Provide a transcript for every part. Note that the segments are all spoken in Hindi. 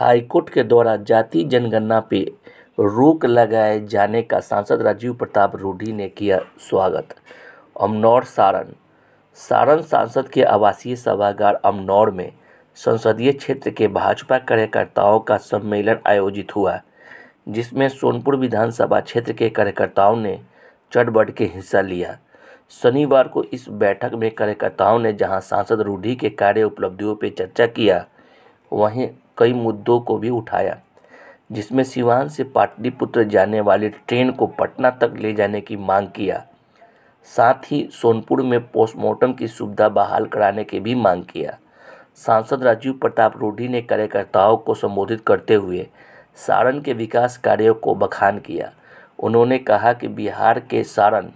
हाईकोर्ट के द्वारा जाति जनगणना पे रोक लगाए जाने का सांसद राजीव प्रताप रूढ़ी ने किया स्वागत अमनौर सारण सारण सांसद के आवासीय सभागार अमनौर में संसदीय क्षेत्र के भाजपा कार्यकर्ताओं का सम्मेलन आयोजित हुआ जिसमें सोनपुर विधानसभा क्षेत्र के कार्यकर्ताओं ने चढ़ बढ़ के हिस्सा लिया शनिवार को इस बैठक में कार्यकर्ताओं ने जहां सांसद रूढ़ी के कार्य उपलब्धियों पर चर्चा किया वहीं कई मुद्दों को भी उठाया जिसमें सिवान से पाटलिपुत्र जाने वाली ट्रेन को पटना तक ले जाने की मांग किया साथ ही सोनपुर में पोस्टमार्टम की सुविधा बहाल कराने की भी मांग किया सांसद राजीव प्रताप रूढ़ी ने कार्यकर्ताओं को संबोधित करते हुए सारण के विकास कार्यों को बखान किया उन्होंने कहा कि बिहार के सारण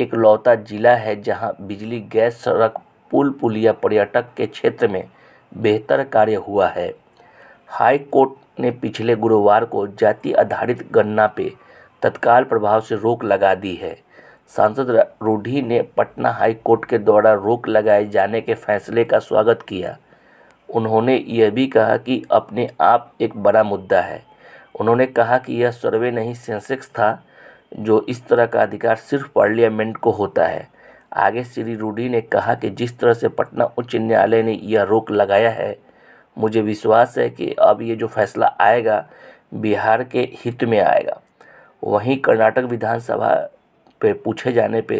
एक लौता जिला है जहां बिजली गैस सड़क पुल पुलिया पर्यटक के क्षेत्र में बेहतर कार्य हुआ है हाई कोर्ट ने पिछले गुरुवार को जाति आधारित गणना पे तत्काल प्रभाव से रोक लगा दी है सांसद रूढ़ी ने पटना हाई कोर्ट के द्वारा रोक लगाए जाने के फैसले का स्वागत किया उन्होंने यह भी कहा कि अपने आप एक बड़ा मुद्दा है उन्होंने कहा कि यह सर्वे नहीं सेंसेक्स था जो इस तरह का अधिकार सिर्फ पार्लियामेंट को होता है आगे श्री रूढ़ी ने कहा कि जिस तरह से पटना उच्च न्यायालय ने यह रोक लगाया है मुझे विश्वास है कि अब ये जो फैसला आएगा बिहार के हित में आएगा वहीं कर्नाटक विधानसभा पे पूछे जाने पे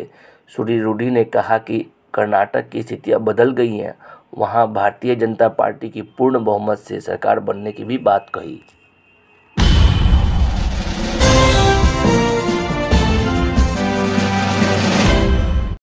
श्री रूडी ने कहा कि कर्नाटक की स्थितियाँ बदल गई हैं वहाँ भारतीय जनता पार्टी की पूर्ण बहुमत से सरकार बनने की भी बात कही